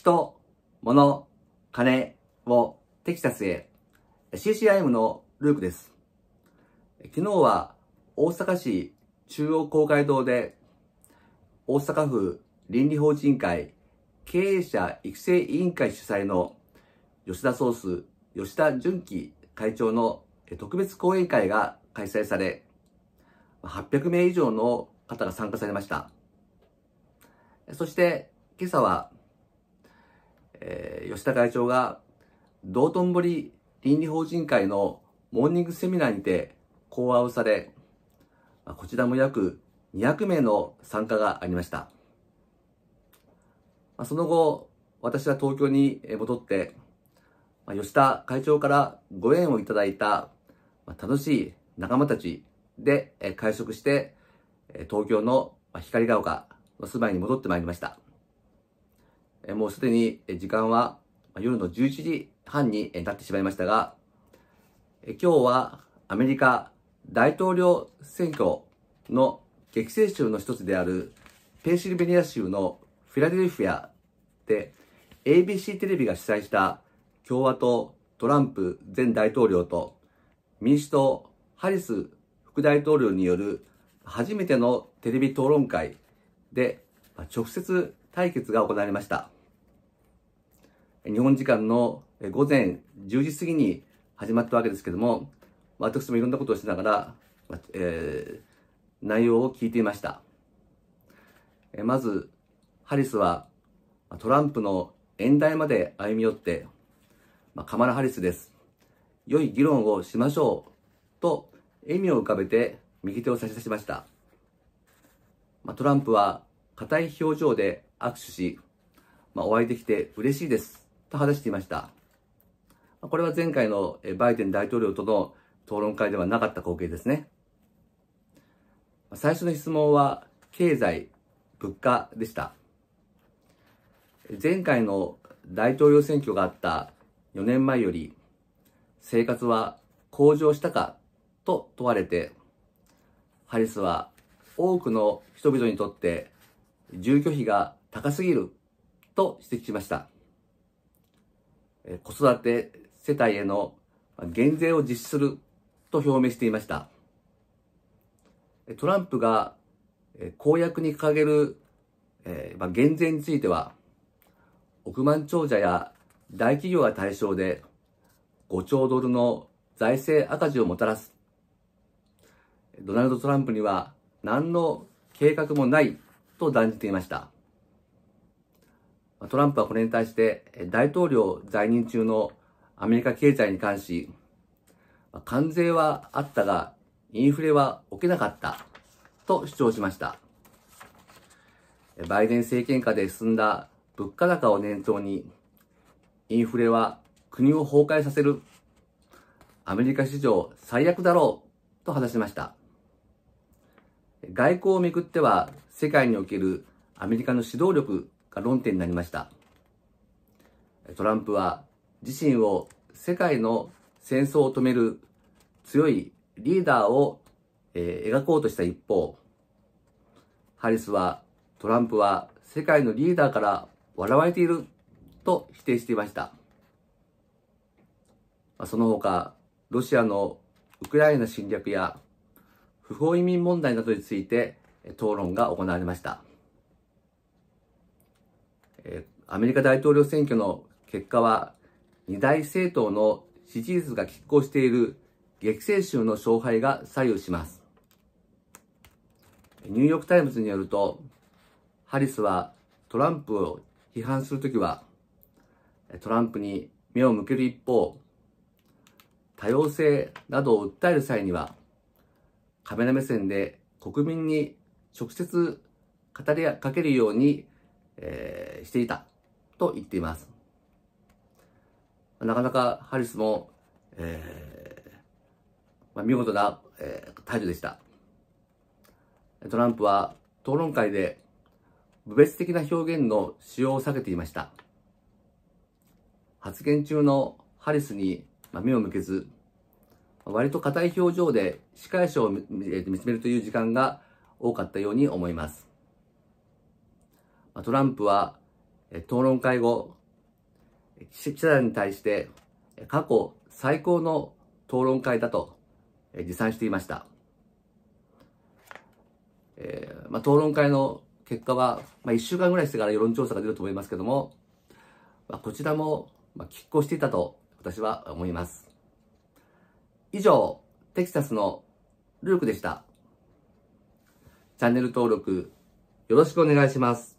人、物、金をテキサスへ CCIM のループです。昨日は大阪市中央公会堂で大阪府倫理法人会経営者育成委員会主催の吉田ソース吉田純喜会長の特別講演会が開催され800名以上の方が参加されました。そして今朝はえー、吉田会長が道頓堀倫理法人会のモーニングセミナーにて講話をされ、こちらも約200名の参加がありました。その後、私は東京に戻って、吉田会長からご縁をいただいた楽しい仲間たちで会食して、東京の光が丘の住まいに戻ってまいりました。もうすでに時間は夜の11時半になってしまいましたが、今日はアメリカ大統領選挙の激戦州の一つであるペンシルベニア州のフィラデルフィアで ABC テレビが主催した共和党トランプ前大統領と民主党ハリス副大統領による初めてのテレビ討論会で直接対決が行われました。日本時間の午前10時過ぎに始まったわけですけども、私もいろんなことをしながら、えー、内容を聞いていました。えまず、ハリスはトランプの演台まで歩み寄って、まあ、カマラ・ハリスです。良い議論をしましょう。と、笑みを浮かべて右手を差し出しました。まあ、トランプは硬い表情で握手し、まあ、お会いできて嬉しいです。と話していました。これは前回のバイデン大統領との討論会ではなかった光景ですね。最初の質問は経済、物価でした。前回の大統領選挙があった4年前より生活は向上したかと問われて、ハリスは多くの人々にとって住居費が高すぎると指摘しました。子育て世帯への減税を実施すると表明していました。トランプが公約に掲げる、えま減税については、億万長者や大企業が対象で5兆ドルの財政赤字をもたらす。ドナルド・トランプには何の計画もないと断じていました。トランプはこれに対して、大統領在任中のアメリカ経済に関し、関税はあったが、インフレは起きなかったと主張しました。バイデン政権下で進んだ物価高を念頭に、インフレは国を崩壊させる、アメリカ史上最悪だろうと話しました。外交をめぐっては、世界におけるアメリカの指導力が論点になりました。トランプは自身を世界の戦争を止める強いリーダーを、えー、描こうとした一方、ハリスはトランプは世界のリーダーから笑われていると否定していました。その他、ロシアのウクライナ侵略や不法移民問題などについて討論が行われました。えー、アメリカ大統領選挙の結果は、二大政党の支持率が拮抗している激戦州の勝敗が左右します。ニューヨーク・タイムズによると、ハリスはトランプを批判するときは、トランプに目を向ける一方、多様性などを訴える際には、カメラ目線で国民に直接語りかけるようにえー、していたと言っています。なかなかハリスも、えーまあ、見事な、えー、態度でした。トランプは討論会で部別的な表現の使用を避けていました。発言中のハリスに目を向けず、割と硬い表情で司会者を見つめるという時間が多かったように思います。トランプは、討論会後、記者団に対して、過去最高の討論会だと持参していました。えー、まあ、討論会の結果は、まあ、1週間ぐらいしてから世論調査が出ると思いますけども、まあ、こちらも、まあ、拮抗していたと私は思います。以上、テキサスのルークでした。チャンネル登録よろしくお願いします。